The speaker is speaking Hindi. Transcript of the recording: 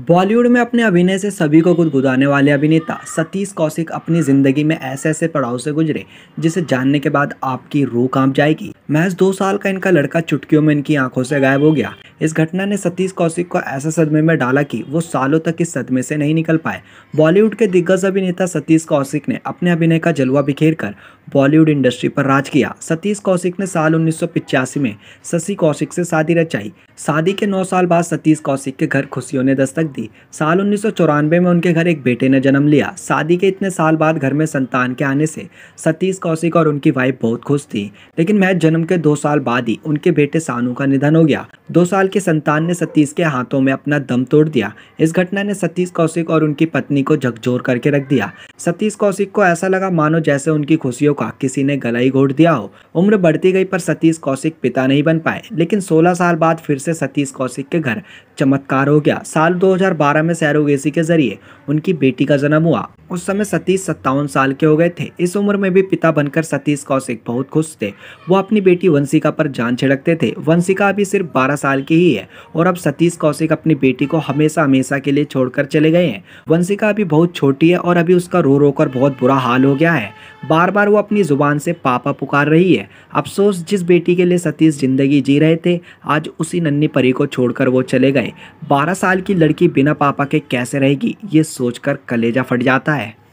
बॉलीवुड में अपने अभिनय से सभी को गुदगुदाने वाले अभिनेता सतीश कौशिक अपनी ज़िंदगी में ऐसे ऐसे पड़ाव से गुजरे जिसे जानने के बाद आपकी रूह कांप जाएगी महज दो साल का इनका लड़का चुटकियों में इनकी आंखों से गायब हो गया इस घटना ने सतीश कौशिक को ऐसे सदमे में डाला कि वो सालों तक इस सदमे से नहीं निकल पाए बॉलीवुड के दिग्गज अभिनेता सतीश कौशिक ने अपने अभिनय का जलवा बिखेर कर बॉलीवुड इंडस्ट्री पर राज किया सतीश कौशिक ने साल उन्नीस में शशि कौशिक से शादी रचाई शादी के नौ साल बाद सतीश कौशिक के घर खुशियों ने दस्तक दी साल उन्नीस में उनके घर एक बेटे ने जन्म लिया शादी के इतने साल बाद घर में संतान के आने से सतीश कौशिक और उनकी वाइफ बहुत खुश थी लेकिन महज जन्म के दो साल बाद ही उनके बेटे सानू का निधन हो गया दो साल के संतान ने सतीश के हाथों में अपना दम तोड़ दिया इस घटना ने सतीश कौशिक और उनकी पत्नी को झकझोर करके रख दिया सतीश कौशिक को ऐसा लगा मानो जैसे उनकी खुशियों का किसी ने गला ही घोट दिया हो उम्र बढ़ती गई पर सतीश कौशिक पिता नहीं बन पाए लेकिन सोलह साल बाद फिर से सतीश कौशिक के घर चमत्कार हो गया साल दो में सैरोगेसी के जरिए उनकी बेटी का जन्म हुआ उस समय सतीश सत्तावन साल के हो गए थे इस उम्र में भी पिता बनकर सतीश कौशिक बहुत खुश थे वो अपनी बेटी वंशिका पर जान छिड़कते थे वंशिका अभी सिर्फ बारह साल की ही है और अब सतीश कौशिक अपनी बेटी को हमेशा हमेशा के लिए छोड़कर चले गए हैं वंशिका अभी बहुत छोटी है और अभी उसका रो रो कर बहुत बुरा हाल हो गया है बार बार वो अपनी ज़ुबान से पापा पुकार रही है अफसोस जिस बेटी के लिए सतीश ज़िंदगी जी रहे थे आज उसी नन्नी परी को छोड़कर वो चले गए बारह साल की लड़की बिना पापा के कैसे रहेगी ये सोचकर कलेजा फट जाता है